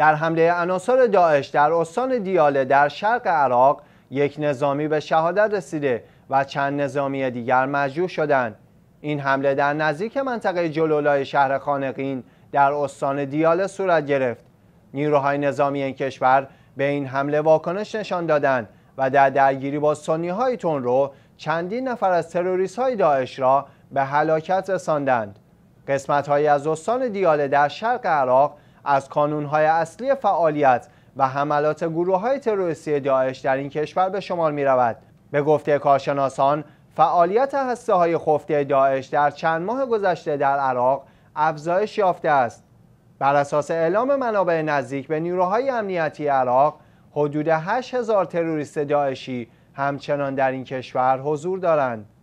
در حمله عناصر داعش در استان دیاله در شرق عراق یک نظامی به شهادت رسیده و چند نظامی دیگر مجروح شدند این حمله در نزدیک منطقه جلولای شهر خانقین در استان دیاله صورت گرفت نیروهای نظامی این کشور به این حمله واکنش نشان دادند و در درگیری با سنی های تون چندین نفر از تروریست های داعش را به هلاکت رساندند قسمت های از استان دیاله در شرق عراق از کانونهای اصلی فعالیت و حملات گروه های تروریستی داعش در این کشور به شمار می رود. به گفته کارشناسان فعالیت هسته های خفته داعش در چند ماه گذشته در عراق افزایش یافته است. بر اساس اعلام منابع نزدیک به نیروهای امنیتی عراق حدود 8000 تروریست داعشی همچنان در این کشور حضور دارند.